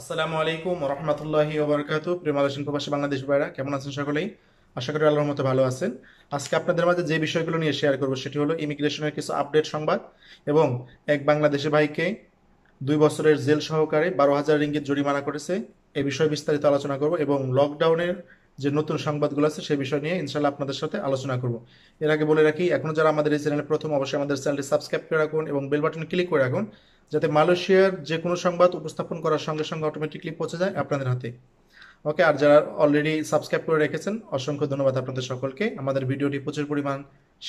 আসসালামু আলাইকুম রহমতুল্লাহি ওবরকাত প্রেমালসিন প্রবাসী বাংলাদেশ ভাইরা কেমন আছেন সকলেই আশা করি আল্লাহর মতো ভালো আছেন আজকে আপনাদের মাঝে যে বিষয়গুলো নিয়ে শেয়ার করবো সেটি হলো ইমিগ্রেশনের কিছু আপডেট সংবাদ এবং এক বাংলাদেশি ভাইকে দুই বছরের জেল সহকারে বারো হাজার রিঙ্গিত জরিমানা করেছে এই বিষয়ে বিস্তারিত আলোচনা করব এবং লকডাউনের যে নতুন সংবাদগুলো আছে সেই বিষয় নিয়ে ইনশাল্লাহ আপনাদের সাথে আলোচনা করব এর আগে বলে রাখি এখন যারা আমাদের এই চ্যানেলে প্রথম অবশ্যই আমাদের চ্যানেলটি সাবস্ক্রাইব করে রাখুন এবং বেল বাটন ক্লিক করে রাখুন যাতে মালয়েশিয়ার যে কোনো সংবাদ উপস্থাপন করার সঙ্গে সঙ্গে অটোমেটিকলি পৌঁছে যায় আপনাদের হাতে ওকে আর যারা অলরেডি সাবস্ক্রাইব করে রেখেছেন অসংখ্য ধন্যবাদ আপনাদের সকলকে আমাদের ভিডিওটি প্রচুর পরিমাণ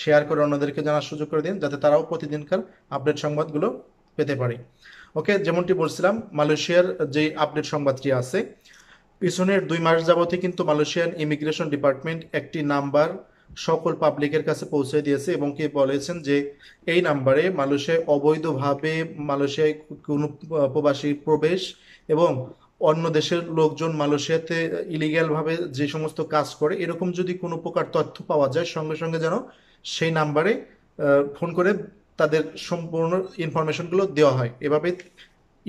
শেয়ার করে অন্যদেরকে জানার সুযোগ করে দিন যাতে তারাও প্রতিদিনকার আপডেট সংবাদগুলো পেতে পারে ওকে যেমনটি বলছিলাম মালয়েশিয়ার যে আপডেট সংবাদটি আছে পিছনের দুই মাস যাবতে কিন্তু মালয়েশিয়ান ইমিগ্রেশন ডিপার্টমেন্ট একটি নাম্বার সকল পাবলিকের কাছে পৌঁছে দিয়েছে এবং কি বলেছেন যে এই নাম্বারে মালয়েশিয়ায় অবৈধভাবে মালয়েশিয়ায় কোনো প্রবাসীর প্রবেশ এবং অন্য দেশের লোকজন মালয়েশিয়াতে ইলিগ্যালভাবে যে সমস্ত কাজ করে এরকম যদি কোনো প্রকার তথ্য পাওয়া যায় সঙ্গে সঙ্গে যেন সেই নাম্বারে ফোন করে তাদের সম্পূর্ণ ইনফরমেশনগুলো দেওয়া হয় এভাবে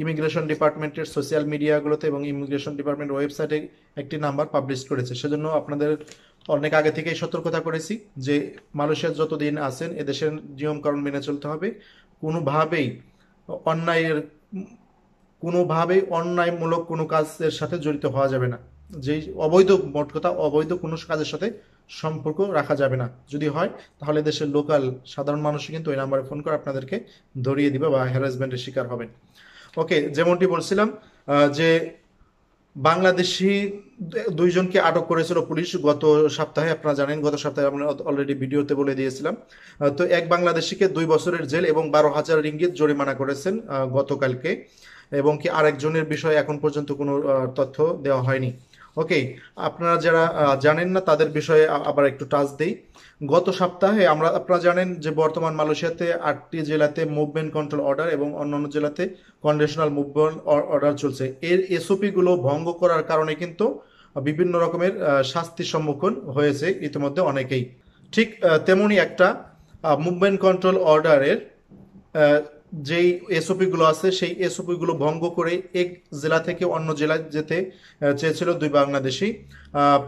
ইমিগ্রেশন ডিপার্টমেন্টের সোশ্যাল মিডিয়াগুলোতে এবং ইমিগ্রেশন ডিপার্টমেন্ট ওয়েবসাইটে একটি নাম্বার পাবলিশ করেছে সেজন্য আপনাদের অনেক আগে থেকেই সতর্কতা করেছি যে মানুষের যতদিন আছেন এদেশের নিয়মকানুন মেনে চলতে হবে কোনোভাবেই অন্যায়ের কোনোভাবেই অন্যায়মূলক কোনো কাজের সাথে জড়িত হওয়া যাবে না যেই অবৈধ মোট কথা অবৈধ কোনো কাজের সাথে সম্পর্ক রাখা যাবে না যদি হয় তাহলে দেশের লোকাল সাধারণ মানুষ কিন্তু এই নাম্বারে ফোন করে আপনাদেরকে ধরিয়ে দিবে বা হ্যারাসমেন্টের শিকার হবেন ওকে যেমনটি বলছিলাম যে বাংলাদেশি দুইজনকে আটক করেছিল পুলিশ গত সপ্তাহে আপনারা জানেন গত সপ্তাহে আমরা অলরেডি ভিডিওতে বলে দিয়েছিলাম তো এক বাংলাদেশিকে দুই বছরের জেল এবং বারো হাজার রিঙ্গিত জরিমানা করেছেন গতকালকে এবং কি আরেকজনের বিষয়ে এখন পর্যন্ত কোনো তথ্য দেওয়া হয়নি ওকে আপনারা যারা জানেন না তাদের বিষয়ে আবার একটু টাচ দেই গত সপ্তাহে আমরা আপনারা জানেন যে বর্তমান মালয়েশিয়াতে আটটি জেলাতে মুভমেন্ট কন্ট্রোল অর্ডার এবং অন্যান্য জেলাতে কন্ডিশনাল মুভমেন্ট অর্ডার চলছে এর গুলো ভঙ্গ করার কারণে কিন্তু বিভিন্ন রকমের শাস্তির সম্মুখীন হয়েছে ইতিমধ্যে অনেকেই ঠিক তেমনই একটা মুভমেন্ট কন্ট্রোল অর্ডারের যেই এসওপিগুলো আছে সেই এসওপিগুলো ভঙ্গ করে এক জেলা থেকে অন্য জেলায় যেতে চেয়েছিল দুই বাংলাদেশি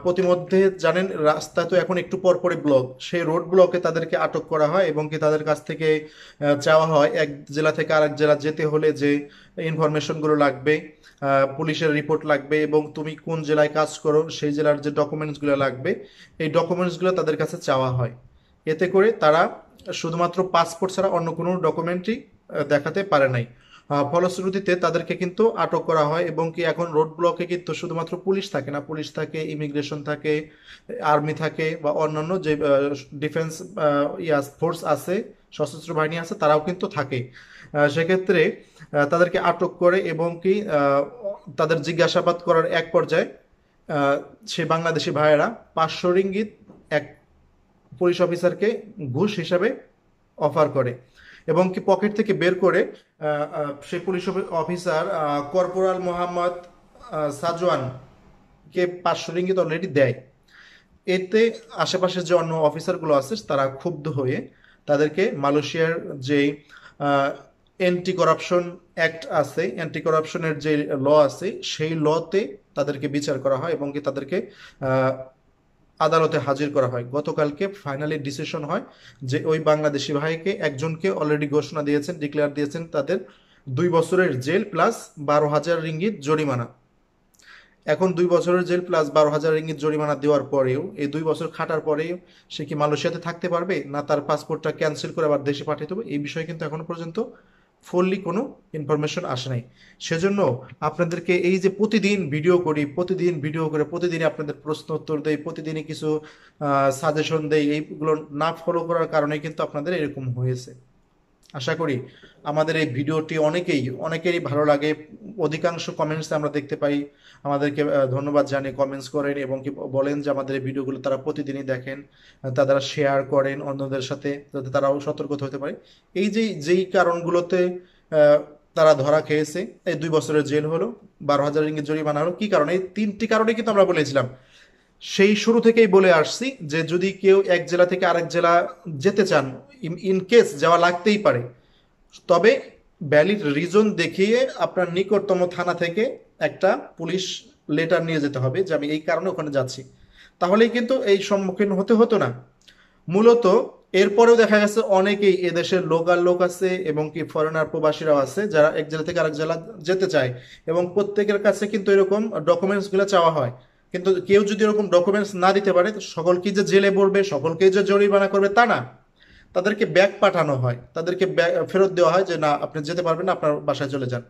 প্রতিমধ্যে জানেন রাস্তা তো এখন একটু পর পরে ব্লক সেই রোড ব্লকে তাদেরকে আটক করা হয় এবং কি তাদের কাছ থেকে চাওয়া হয় এক জেলা থেকে আরেক জেলা যেতে হলে যে ইনফরমেশনগুলো লাগবে পুলিশের রিপোর্ট লাগবে এবং তুমি কোন জেলায় কাজ করো সেই জেলার যে ডকুমেন্টসগুলো লাগবে এই ডকুমেন্টসগুলো তাদের কাছে চাওয়া হয় এতে করে তারা শুধুমাত্র পাসপোর্ট ছাড়া অন্য কোনো ডকুমেন্টই দেখাতে পারে নাই ফলশ্রুতিতে তাদেরকে কিন্তু আটক করা হয় এবং কি এখন রোড ব্লকে কিন্তু শুধুমাত্র পুলিশ থাকে না পুলিশ থাকে ইমিগ্রেশন থাকে আর্মি থাকে বা অন্যান্য যে ডিফেন্স ফোর্স আছে সশস্ত্র বাহিনী আছে তারাও কিন্তু থাকে সেক্ষেত্রে তাদেরকে আটক করে এবং কি তাদের জিজ্ঞাসাবাদ করার এক পর্যায়ে সে বাংলাদেশি ভাইয়েরা পাঁচশো রিঙ্গিত এক পুলিশ অফিসারকে ঘুষ হিসাবে অফার করে এবং কি পকেট থেকে বের করে সেই পুলিশ অফিসার কর্পোরাল মোহাম্মদ সাজওয়ানকে পাঁচশো রিঙ্গিত অলরেডি দেয় এতে আশেপাশের যে অন্য অফিসারগুলো আছে তারা ক্ষুব্ধ হয়ে তাদেরকে মালয়েশিয়ার যে অ্যান্টি করাপশন অ্যাক্ট আছে অ্যান্টি করাপশনের যে ল আছে সেই লতে তাদেরকে বিচার করা হয় এবং কি তাদেরকে আদালতে হাজির করা হয় গতকালকে ফাইনালি ডিসিশন হয় যে ওই বাংলাদেশি ভাইকে একজনকে অলরেডি ঘোষণা দিয়েছেন ডিক্লেয়ার দিয়েছেন তাদের দুই বছরের জেল প্লাস বারো হাজার রিঙ্গিত জরিমানা এখন দুই বছরের জেল প্লাস বারো হাজার রিঙ্গিত জরিমানা দেওয়ার পরেও এই দুই বছর খাটার পরেও সে কি মালয়েশিয়াতে থাকতে পারবে না তার পাসপোর্টটা ক্যান্সেল করে আবার দেশে পাঠিয়ে দেবে এই বিষয়ে কিন্তু এখনো পর্যন্ত ফুললি কোনো ইনফরমেশন আসে নাই সেজন্য আপনাদেরকে এই যে প্রতিদিন ভিডিও করি প্রতিদিন ভিডিও করে প্রতিদিনই আপনাদের প্রশ্ন উত্তর দেই প্রতিদিনই কিছু সাজেশন দেই এইগুলো না ফলো করার কারণে কিন্তু আপনাদের এরকম হয়েছে আশা করি আমাদের এই ভিডিওটি অনেকেই অনেকেরই ভালো লাগে অধিকাংশ কমেন্টস আমরা দেখতে পাই আমাদেরকে ধন্যবাদ জানিয়ে কমেন্টস করেন এবং কি বলেন যে আমাদের এই ভিডিওগুলো তারা প্রতিদিনই দেখেন তারা শেয়ার করেন অন্যদের সাথে যাতে তারাও সতর্ক হতে পারে এই যে যেই কারণগুলোতে তারা ধরা খেয়েছে এই দুই বছরের জেল হলো বারো হাজার ইঙ্গিত জরিমানা হলো কি কারণে এই তিনটি কারণে কিন্তু আমরা বলেছিলাম সেই শুরু থেকেই বলে আসছি যে যদি কেউ এক জেলা থেকে আরেক জেলা যেতে চান ইন কেস যাওয়া লাগতেই পারে তবে ভ্যালিড রিজন দেখিয়ে আপনার নিকটতম থানা থেকে একটা পুলিশ লেটার নিয়ে যেতে হবে যে আমি এই কারণে ওখানে যাচ্ছি তাহলেই কিন্তু এই সম্মুখীন হতে হতো না মূলত এরপরেও দেখা গেছে অনেকেই এদেশের লোকাল লোক আছে এবং কি ফরেনার প্রবাসীরাও আছে যারা এক জেলা থেকে আরেক জেলা যেতে চায় এবং প্রত্যেকের কাছে কিন্তু এরকম ডকুমেন্টসগুলো চাওয়া হয় কিন্তু কেউ যদি এরকম ডকুমেন্টস না দিতে পারে সকলকে যে জেলে পড়বে সকলকে যে জরিমানা করবে তা না তাদেরকে ব্যাক পাঠানো হয় তাদেরকে ফেরত দেওয়া হয় যে না আপনি যেতে পারবেন আপনার বাসায় চলে যান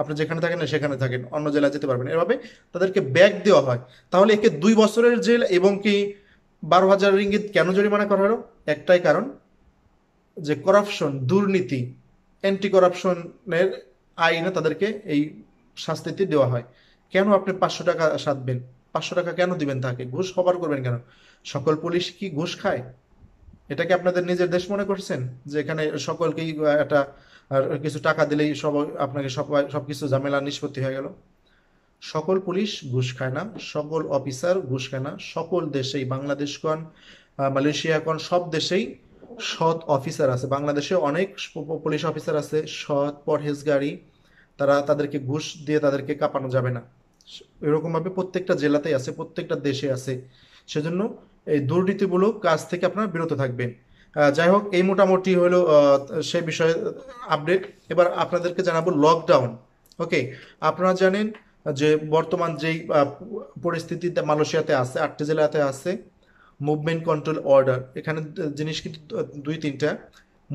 আপনি যেখানে থাকেন না সেখানে থাকেন অন্য জেলায় যেতে পারবেন এভাবে তাদেরকে ব্যাক দেওয়া হয় তাহলে একে দুই বছরের জেল এবং কি বারো হাজার রিঙ্গিত কেন জরিমানা করা হলো একটাই কারণ যে করাপশন দুর্নীতি অ্যান্টি করাপশনের আইনে তাদেরকে এই শাস্তিটি দেওয়া হয় কেন আপনি পাঁচশো টাকা সাধবেন পাঁচশো টাকা কেন দিবেন তাকে ঘুষ কভার করবেন কেন সকল পুলিশ কি ঘুষ খায় এটাকে আপনাদের নিজের দেশ মনে করছেন যে এখানে সকলকেই একটা কিছু টাকা দিলেই সব আপনাকে সবাই সবকিছু ঝামেলা নিষ্পত্তি হয়ে গেল সকল পুলিশ ঘুষ খায় না সকল অফিসার ঘুষ খায় না সকল দেশেই বাংলাদেশ কন মালয়েশিয়া কন সব দেশেই সৎ অফিসার আছে বাংলাদেশে অনেক পুলিশ অফিসার আছে সৎ গাড়ি তারা তাদেরকে ঘুষ দিয়ে তাদেরকে কাঁপানো যাবে না এরকমভাবে প্রত্যেকটা জেলাতেই আছে প্রত্যেকটা দেশে আছে সেজন্য এই দুর্নীতিমূলক কাজ থেকে আপনারা বিরত থাকবেন যাই হোক এই মোটামুটি হলো সে বিষয়ে আপডেট এবার আপনাদেরকে জানাবো লকডাউন ওকে আপনারা জানেন যে বর্তমান যেই পরিস্থিতিতে মালয়েশিয়াতে আছে আটটি জেলাতে আছে মুভমেন্ট কন্ট্রোল অর্ডার এখানে জিনিস কিন্তু দুই তিনটা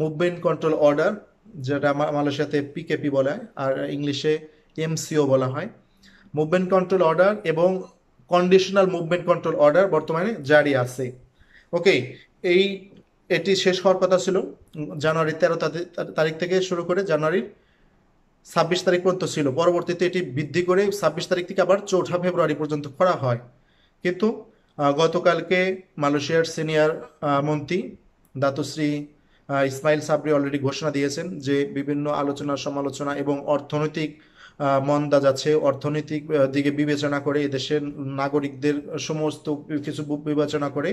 মুভমেন্ট কন্ট্রোল অর্ডার যেটা মালয়েশিয়াতে পিকেপি বলে আর ইংলিশে এমসিও বলা হয় মুভমেন্ট কন্ট্রোল অর্ডার এবং কন্ডিশনাল মুভমেন্ট কন্ট্রোল অর্ডার বর্তমানে জারি আছে ওকে এই এটি শেষ হওয়ার কথা ছিল জানুয়ারি তেরো তারিখ থেকে শুরু করে জানুয়ারির ছাব্বিশ তারিখ পর্যন্ত ছিল পরবর্তীতে এটি বৃদ্ধি করে ছাব্বিশ তারিখ থেকে আবার চৌঠা ফেব্রুয়ারি পর্যন্ত করা হয় কিন্তু গতকালকে মালয়েশিয়ার সিনিয়র মন্ত্রী দাতুশ্রী ইসমাইল সাবরি অলরেডি ঘোষণা দিয়েছেন যে বিভিন্ন আলোচনা সমালোচনা এবং অর্থনৈতিক মন্দাজ আছে অর্থনৈতিক দিকে বিবেচনা করে এদেশের নাগরিকদের সমস্ত কিছু বিবেচনা করে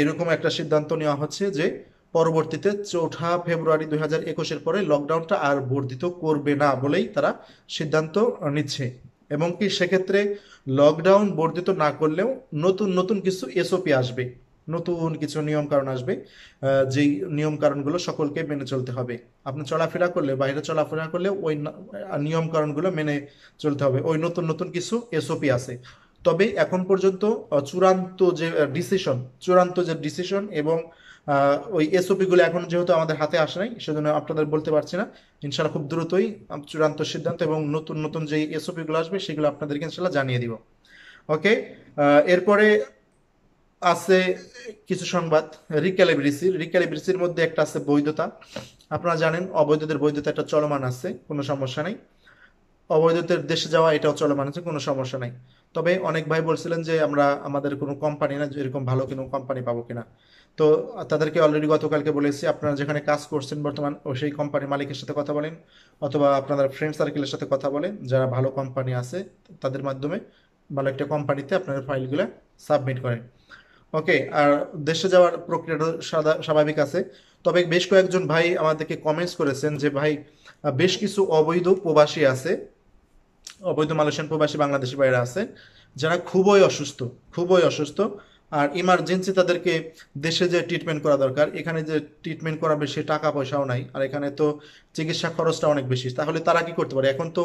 এরকম একটা সিদ্ধান্ত নেওয়া হচ্ছে যে পরবর্তীতে চৌঠা ফেব্রুয়ারি দুই হাজার একুশের পরে লকডাউনটা আর বর্ধিত করবে না বলেই তারা সিদ্ধান্ত নিচ্ছে এবং কি সেক্ষেত্রে লকডাউন বর্ধিত না করলেও নতুন নতুন কিছু এসওপি আসবে নতুন কিছু নিয়ম কারণ আসবে যেই নিয়ম কারণগুলো সকলকে মেনে চলতে হবে আপনি চলাফেরা করলে বাইরে চলাফেরা করলে ওই নিয়ম কারণগুলো মেনে চলতে হবে ওই নতুন নতুন কিছু এসওপি আছে তবে এখন পর্যন্ত চূড়ান্ত যে ডিসিশন চূড়ান্ত যে ডিসিশন এবং ওই গুলো এখন যেহেতু আমাদের হাতে আসে নাই সেজন্য আপনাদের বলতে পারছি না ইনশাল্লাহ খুব দ্রুতই চূড়ান্ত সিদ্ধান্ত এবং নতুন নতুন যে গুলো আসবে সেগুলো আপনাদেরকে ইনশাল্লাহ জানিয়ে দিব ওকে এরপরে আছে কিছু সংবাদ রিক্যালিব্রিসির রিক্যালিব্রিসির মধ্যে একটা আছে বৈধতা আপনারা জানেন অবৈধদের বৈধতা একটা চলমান আছে কোনো সমস্যা নাই অবৈধদের দেশে যাওয়া এটাও চলমান আছে কোনো সমস্যা নাই তবে অনেক ভাই বলছিলেন যে আমরা আমাদের কোনো কোম্পানি না এরকম ভালো কোনো কোম্পানি পাবো কিনা তো তাদেরকে অলরেডি গতকালকে বলেছি আপনারা যেখানে কাজ করছেন বর্তমান ও সেই কোম্পানির মালিকের সাথে কথা বলেন অথবা আপনাদের ফ্রেন্ড সার্কেলের সাথে কথা বলেন যারা ভালো কোম্পানি আছে তাদের মাধ্যমে ভালো একটা কোম্পানিতে আপনাদের ফাইলগুলো সাবমিট করেন ওকে আর দেশে যাওয়ার প্রক্রিয়াটা স্বাভাবিক আছে তবে বেশ কয়েকজন ভাই আমাদেরকে কমেন্টস করেছেন যে ভাই বেশ কিছু অবৈধ প্রবাসী আছে অবৈধ মালয়েশিয়ান প্রবাসী বাংলাদেশি বাইরে আছে যারা খুবই অসুস্থ খুবই অসুস্থ আর ইমার্জেন্সি তাদেরকে দেশে যে ট্রিটমেন্ট করা দরকার এখানে যে ট্রিটমেন্ট করাবে সে টাকা পয়সাও নাই আর এখানে তো চিকিৎসা খরচটা অনেক বেশি তাহলে তারা কি করতে পারে এখন তো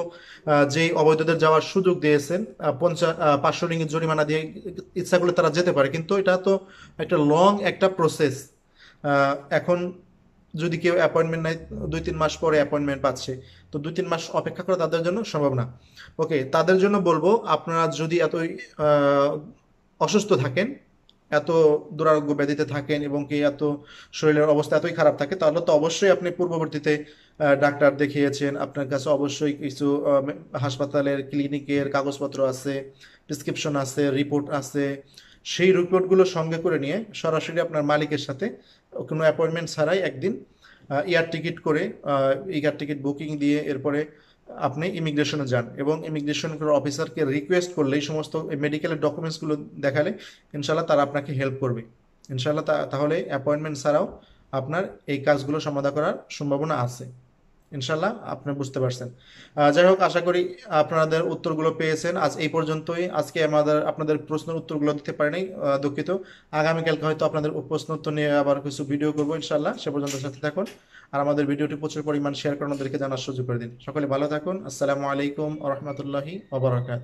যেই অবৈধদের যাওয়ার সুযোগ দিয়েছেন পঞ্চাশ পাঁচশো রিঙের জরিমানা দিয়ে ইচ্ছা করলে তারা যেতে পারে কিন্তু এটা তো একটা লং একটা প্রসেস এখন যদি কেউ অ্যাপয়েন্টমেন্ট নেয় দুই তিন মাস পরে অ্যাপয়েন্টমেন্ট পাচ্ছে তো দুই তিন মাস অপেক্ষা করা তাদের জন্য সম্ভব না ওকে তাদের জন্য বলবো আপনারা যদি এতই অসুস্থ থাকেন এত দুরারোগ্য ব্যাধিতে থাকেন এবং কি এত শরীরের অবস্থা এতই খারাপ থাকে তাহলে তো অবশ্যই আপনি পূর্ববর্তীতে ডাক্তার দেখিয়েছেন আপনার কাছে অবশ্যই কিছু হাসপাতালের ক্লিনিকের কাগজপত্র আছে প্রেসক্রিপশন আছে রিপোর্ট আছে সেই রিপোর্টগুলো সঙ্গে করে নিয়ে সরাসরি আপনার মালিকের সাথে কোনো অ্যাপয়েন্টমেন্ট ছাড়াই একদিন এয়ার টিকিট করে এয়ার টিকিট বুকিং দিয়ে এরপরে আপনি ইমিগ্রেশনে যান এবং ইমিগ্রেশন অফিসারকে রিকোয়েস্ট করলে এই সমস্ত মেডিকেলের ডকুমেন্টসগুলো দেখালে ইনশাল্লাহ তারা আপনাকে হেল্প করবে ইনশাল্লাহ তাহলে অ্যাপয়েন্টমেন্ট ছাড়াও আপনার এই কাজগুলো সমাধান করার সম্ভাবনা আছে ইনশাল্লাহ আপনারা বুঝতে পারছেন যাই হোক আশা করি আপনাদের উত্তরগুলো পেয়েছেন আজ এই পর্যন্তই আজকে আমাদের আপনাদের প্রশ্নের উত্তরগুলো দিতে পারিনি দুঃখিত আগামীকালকে হয়তো আপনাদের প্রশ্ন উত্তর নিয়ে আবার কিছু ভিডিও করবো ইনশাল্লাহ সে পর্যন্ত সাথে থাকুন আর আমাদের ভিডিওটি প্রচুর পরিমাণ শেয়ার করে আমাদেরকে জানার সুযোগ করে দিন সকলে ভালো থাকুন আসসালামু আলাইকুম রহমতুল্লাহি ওবরাকাত